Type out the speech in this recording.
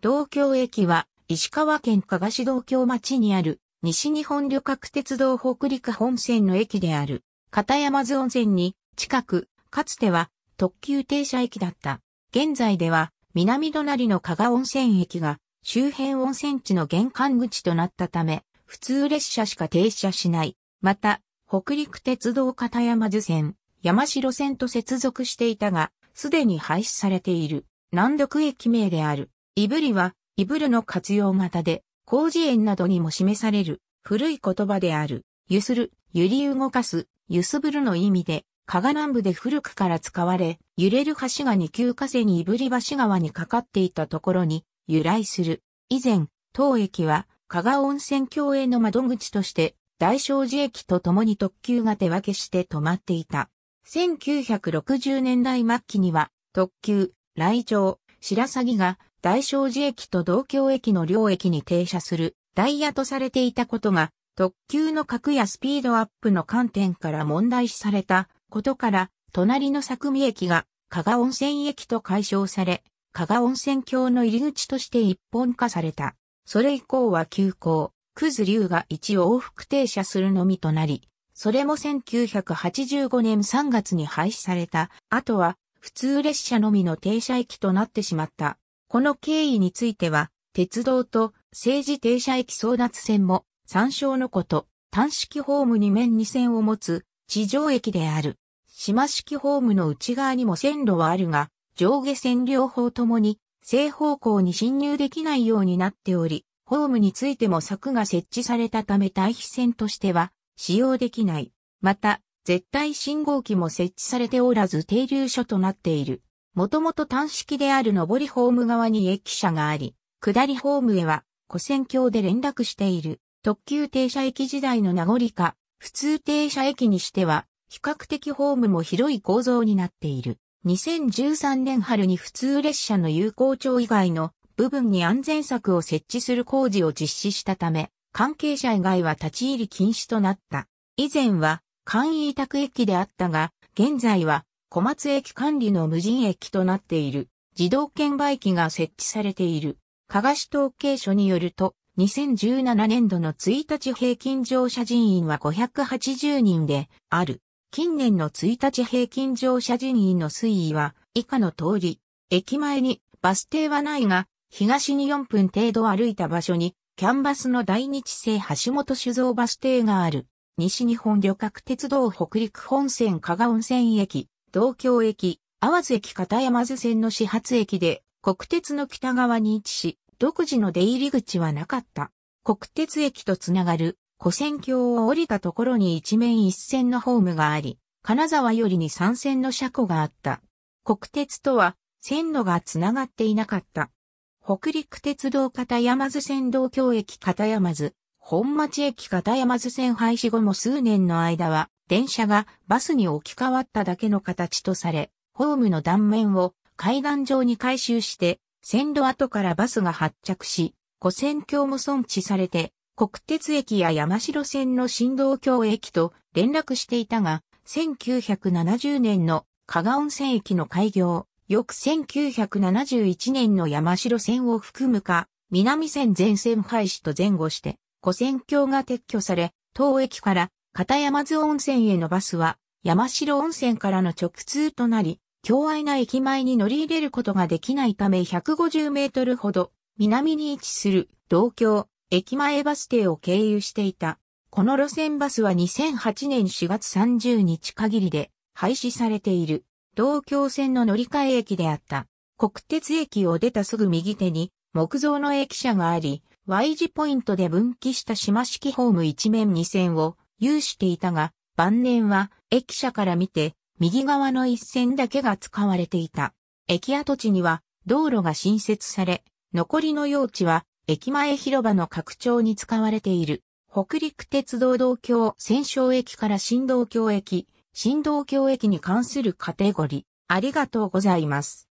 東京駅は石川県加賀市東京町にある西日本旅客鉄道北陸本線の駅である片山津温泉に近く、かつては特急停車駅だった。現在では南隣の加賀温泉駅が周辺温泉地の玄関口となったため、普通列車しか停車しない。また、北陸鉄道片山津線、山城線と接続していたが、すでに廃止されている。南独駅名である。いぶりは、いぶるの活用型で、工事園などにも示される、古い言葉である、ゆする、揺り動かす、ゆすぶるの意味で、加賀南部で古くから使われ、揺れる橋が二級河川にいぶり橋川にかかっていたところに、由来する。以前、当駅は、加賀温泉郷への窓口として、大正寺駅と共に特急が手分けして止まっていた。1960年代末期には、特急、来場、白鷺が大正寺駅と同京駅の両駅に停車するダイヤとされていたことが、特急の格やスピードアップの観点から問題視されたことから、隣の佐久見駅が加賀温泉駅と解消され、加賀温泉橋の入り口として一本化された。それ以降は急行、九頭竜が一往復停車するのみとなり、それも1985年3月に廃止された、あとは普通列車のみの停車駅となってしまった。この経緯については、鉄道と政治停車駅争奪線も参照のこと、単式ホーム2面2線を持つ地上駅である。島式ホームの内側にも線路はあるが、上下線両方ともに正方向に進入できないようになっており、ホームについても柵が設置されたため対比線としては使用できない。また、絶対信号機も設置されておらず停留所となっている。もともと単式である上りホーム側に駅舎があり、下りホームへは、古線橋で連絡している、特急停車駅時代の名残か、普通停車駅にしては、比較的ホームも広い構造になっている。2013年春に普通列車の有効町以外の部分に安全柵を設置する工事を実施したため、関係者以外は立ち入り禁止となった。以前は簡易委託駅であったが、現在は小松駅管理の無人駅となっている自動券売機が設置されている。加賀市統計所によると、2017年度の1日平均乗車人員は580人である。近年の1日平均乗車人員の推移は以下の通り、駅前にバス停はないが、東に4分程度歩いた場所に、キャンバスの大日製橋本酒造バス停がある。西日本旅客鉄道北陸本線加賀温泉駅、東京駅、淡津駅片山津線の始発駅で、国鉄の北側に位置し、独自の出入り口はなかった。国鉄駅とつながる、古線橋を降りたところに一面一線のホームがあり、金沢よりに三線の車庫があった。国鉄とは、線路がつながっていなかった。北陸鉄道片山津線道京駅片山津、本町駅片山津線廃止後も数年の間は、電車がバスに置き換わっただけの形とされ、ホームの断面を階段状に回収して、線路跡からバスが発着し、古線橋も存地されて、国鉄駅や山城線の振動橋駅と連絡していたが、1970年の加賀温泉駅の開業、翌1971年の山城線を含むか、南線全線廃止と前後して、古線橋が撤去され、当駅から片山津温泉へのバスは、山城温泉からの直通となり、強愛な駅前に乗り入れることができないため150メートルほど南に位置する東京駅前バス停を経由していた。この路線バスは2008年4月30日限りで廃止されている東京線の乗り換え駅であった。国鉄駅を出たすぐ右手に木造の駅舎があり、Y 字ポイントで分岐した島式ホーム一面二線を有していたが、晩年は駅舎から見て右側の一線だけが使われていた。駅跡地には道路が新設され、残りの用地は駅前広場の拡張に使われている。北陸鉄道道橋戦勝駅から新道橋駅、新道橋駅に関するカテゴリー。ありがとうございます。